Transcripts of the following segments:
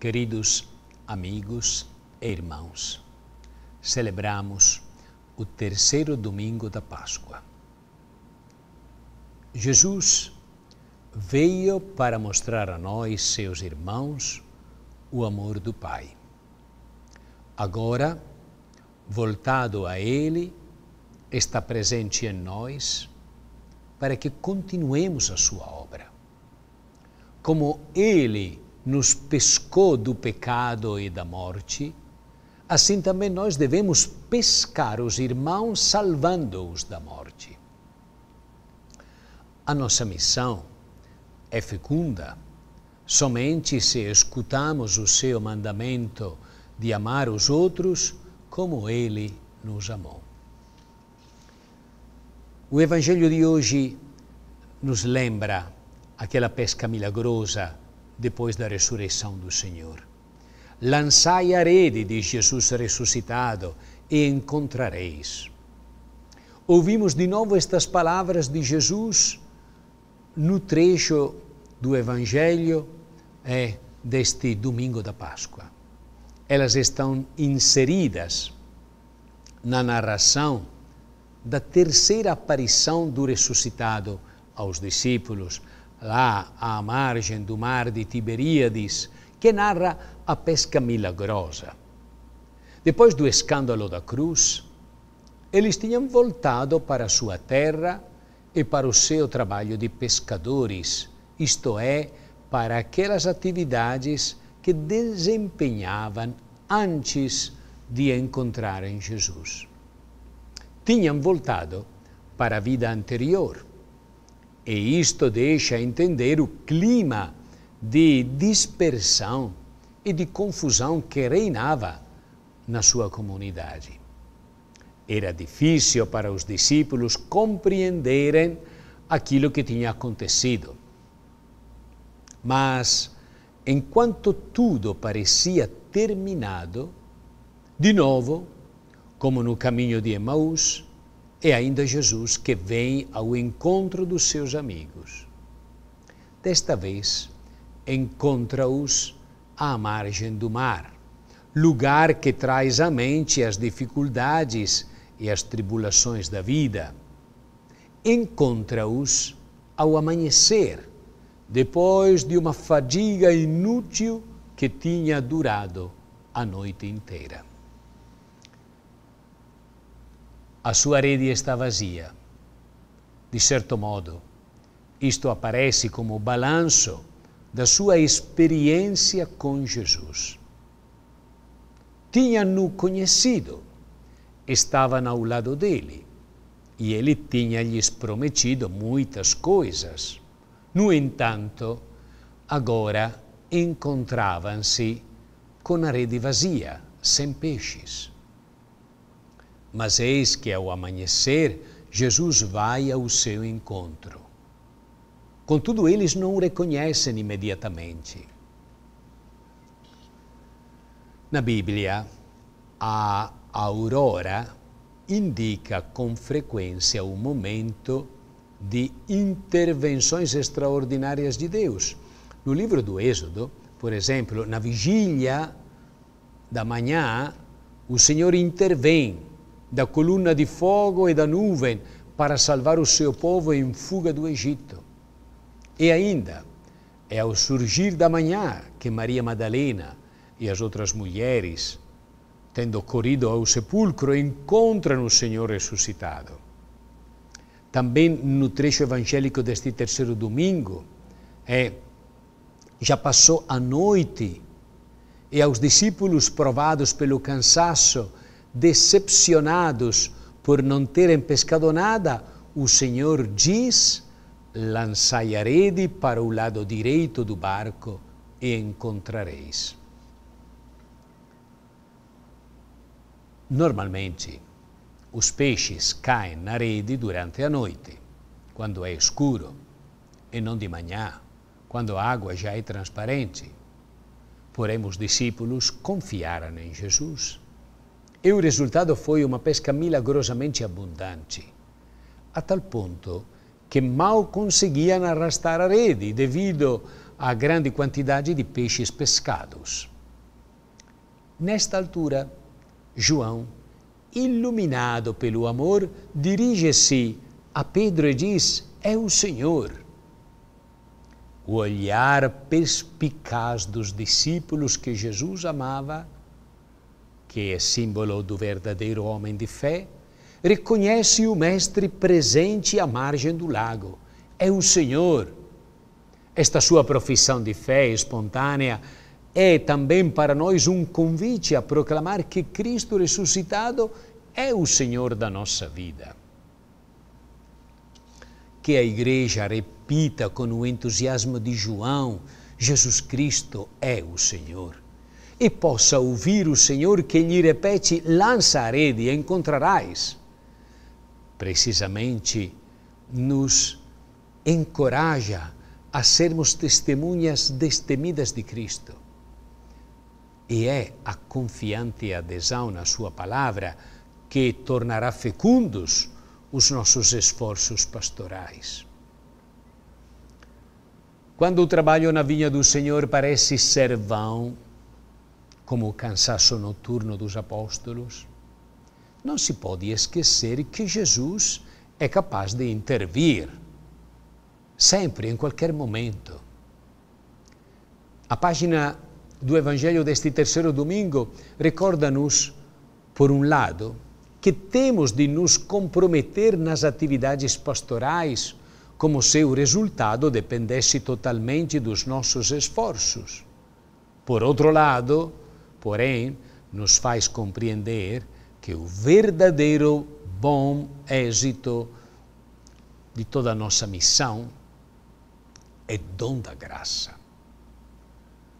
Queridos amigos e irmãos, celebramos o terceiro domingo da Páscoa. Jesus veio para mostrar a nós, seus irmãos, o amor do Pai. Agora, voltado a Ele, está presente em nós para que continuemos a sua obra. Como Ele nos pescou do pecado e da morte, assim também nós devemos pescar os irmãos salvando-os da morte. A nossa missão é fecunda somente se escutamos o seu mandamento de amar os outros como ele nos amou. O Evangelho de hoje nos lembra aquela pesca milagrosa depois da ressurreição do Senhor. Lançai a rede, diz Jesus ressuscitado, e encontrareis. Ouvimos de novo estas palavras de Jesus no trecho do Evangelho é, deste domingo da Páscoa. Elas estão inseridas na narração da terceira aparição do ressuscitado aos discípulos, lá à margem do mar de Tiberíades, que narra a pesca milagrosa. Depois do escândalo da cruz, eles tinham voltado para sua terra e para o seu trabalho de pescadores, isto é, para aquelas atividades que desempenhavam antes de encontrarem Jesus. Tinham voltado para a vida anterior, e isto deixa entender o clima de dispersão e de confusão que reinava na sua comunidade. Era difícil para os discípulos compreenderem aquilo que tinha acontecido. Mas, enquanto tudo parecia terminado, de novo, como no caminho de Emmaus, é ainda Jesus que vem ao encontro dos seus amigos. Desta vez, encontra-os à margem do mar, lugar que traz à mente as dificuldades e as tribulações da vida. Encontra-os ao amanhecer, depois de uma fadiga inútil que tinha durado a noite inteira. a sua rede está vazia. De certo modo, isto aparece como balanço da sua experiência com Jesus. Tinha-no conhecido, estavam ao lado dele e ele tinha-lhes prometido muitas coisas. No entanto, agora encontravam-se com a rede vazia, sem peixes. Mas eis que ao amanhecer, Jesus vai ao seu encontro. Contudo, eles não o reconhecem imediatamente. Na Bíblia, a aurora indica com frequência o momento de intervenções extraordinárias de Deus. No livro do Êxodo, por exemplo, na vigília da manhã, o Senhor intervém da coluna de fogo e da nuvem para salvar o seu povo em fuga do Egito. E ainda, é ao surgir da manhã que Maria Madalena e as outras mulheres, tendo corrido ao sepulcro, encontram o Senhor ressuscitado. Também no trecho evangélico deste terceiro domingo, é já passou a noite e aos discípulos provados pelo cansaço decepcionados por não terem pescado nada, o Senhor diz: lançai a rede para o lado direito do barco e encontrareis. Normalmente, os peixes caem na rede durante a noite, quando é escuro, e não de manhã, quando a água já é transparente. Porém, os discípulos confiaram em Jesus e o resultado foi uma pesca milagrosamente abundante, a tal ponto que mal conseguiam arrastar a rede devido à grande quantidade de peixes pescados. Nesta altura, João, iluminado pelo amor, dirige-se a Pedro e diz: É o Senhor. O olhar perspicaz dos discípulos que Jesus amava que é símbolo do verdadeiro homem de fé, reconhece o Mestre presente à margem do lago. É o Senhor. Esta sua profissão de fé espontânea é também para nós um convite a proclamar que Cristo ressuscitado é o Senhor da nossa vida. Que a Igreja repita com o entusiasmo de João: Jesus Cristo é o Senhor e possa ouvir o Senhor que lhe repete: lança a rede e encontrarás. Precisamente nos encoraja a sermos testemunhas destemidas de Cristo. E é a confiante adesão na Sua palavra que tornará fecundos os nossos esforços pastorais. Quando o trabalho na vinha do Senhor parece ser vão, como o cansaço noturno dos apóstolos. Não se pode esquecer que Jesus é capaz de intervir, sempre, em qualquer momento. A página do Evangelho deste terceiro domingo recorda-nos, por um lado, que temos de nos comprometer nas atividades pastorais como se o resultado dependesse totalmente dos nossos esforços. Por outro lado, porém nos faz compreender que o verdadeiro bom êxito de toda a nossa missão é dom da graça.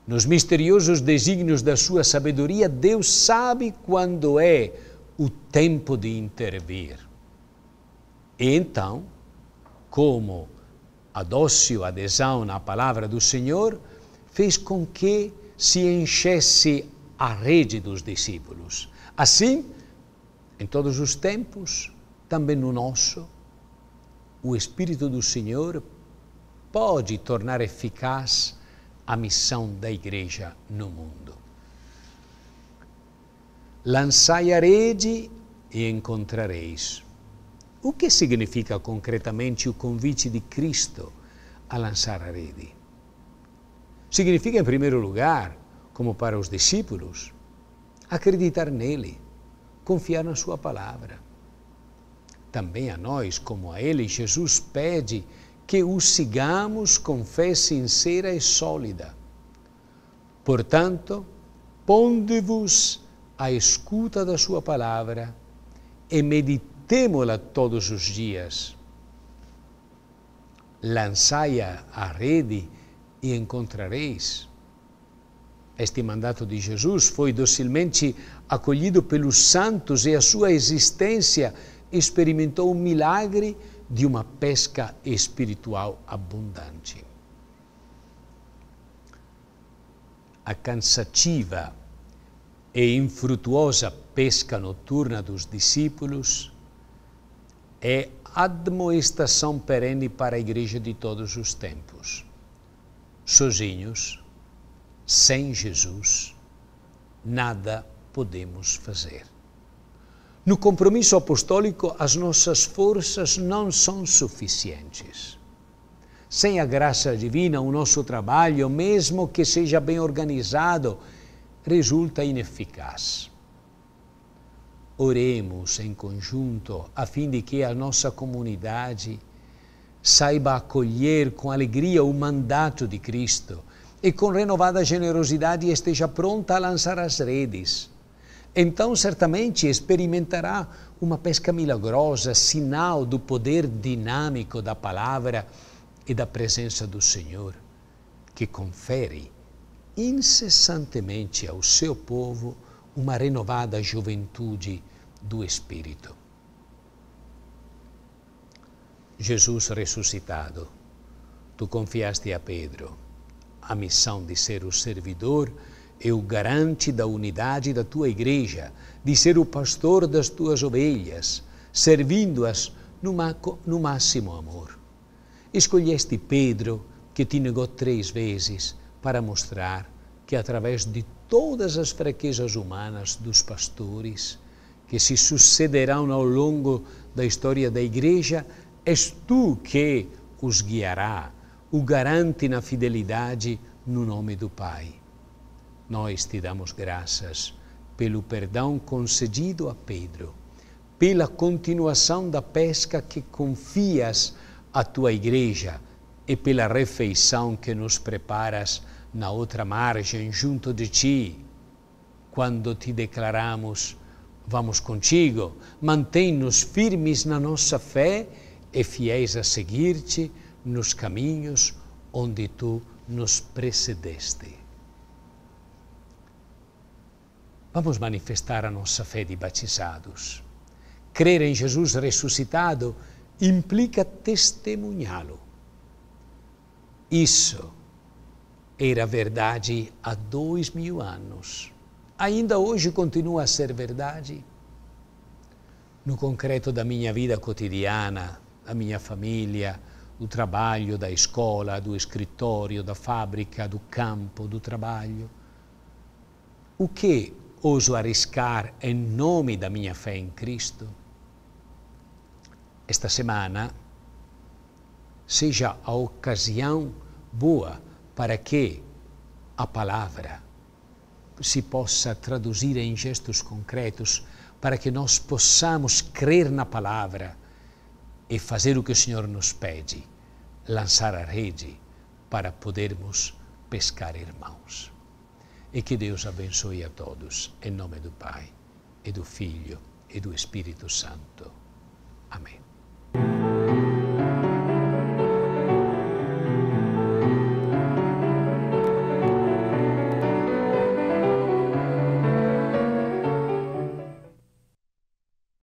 Nos misteriosos desígnios da sua sabedoria, Deus sabe quando é o tempo de intervir. E então, como dócil adesão à palavra do Senhor, fez com que se enchesse a rede dos discípulos. Assim, em todos os tempos, também no nosso, o Espírito do Senhor pode tornar eficaz a missão da Igreja no mundo. Lançai a rede e encontrareis. O que significa concretamente o convite de Cristo a lançar a rede? Significa, em primeiro lugar, como para os discípulos, acreditar nele, confiar na sua palavra. Também a nós, como a ele, Jesus pede que o sigamos com fé sincera e sólida. Portanto, ponde-vos à escuta da sua palavra e meditemo-la todos os dias. Lançai-a à rede e encontrareis este mandato de Jesus foi docilmente acolhido pelos santos e a sua existência experimentou o milagre de uma pesca espiritual abundante. A cansativa e infrutuosa pesca noturna dos discípulos é admoestação perene para a igreja de todos os tempos. Sozinhos, sem Jesus, nada podemos fazer. No compromisso apostólico, as nossas forças não são suficientes. Sem a graça divina, o nosso trabalho, mesmo que seja bem organizado, resulta ineficaz. Oremos em conjunto a fim de que a nossa comunidade saiba acolher com alegria o mandato de Cristo e com renovada generosidade esteja pronta a lançar as redes. Então, certamente, experimentará uma pesca milagrosa, sinal do poder dinâmico da palavra e da presença do Senhor, que confere incessantemente ao seu povo uma renovada juventude do Espírito. Jesus ressuscitado, tu confiaste a Pedro a missão de ser o servidor e o garante da unidade da tua igreja, de ser o pastor das tuas ovelhas, servindo-as no máximo amor. Escolheste Pedro, que te negou três vezes, para mostrar que, através de todas as fraquezas humanas dos pastores, que se sucederão ao longo da história da igreja, és tu que os guiará o garante na fidelidade no nome do Pai. Nós te damos graças pelo perdão concedido a Pedro, pela continuação da pesca que confias à tua igreja e pela refeição que nos preparas na outra margem junto de ti. Quando te declaramos, vamos contigo, mantém-nos firmes na nossa fé e fiéis a seguir-te nos caminhos onde tu nos precedeste. Vamos manifestar a nossa fé de batizados. Crer em Jesus ressuscitado implica testemunhá-lo. Isso era verdade há dois mil anos. Ainda hoje continua a ser verdade. No concreto da minha vida cotidiana, da minha família, do trabalho, da escola, do escritório, da fábrica, do campo, do trabalho. O que ouso arriscar em nome da minha fé em Cristo? Esta semana seja a ocasião boa para que a palavra se possa traduzir em gestos concretos, para que nós possamos crer na palavra e fazer o que o Senhor nos pede, lançar a rede para podermos pescar irmãos. E que Deus abençoe a todos, em nome do Pai, e do Filho, e do Espírito Santo. Amém.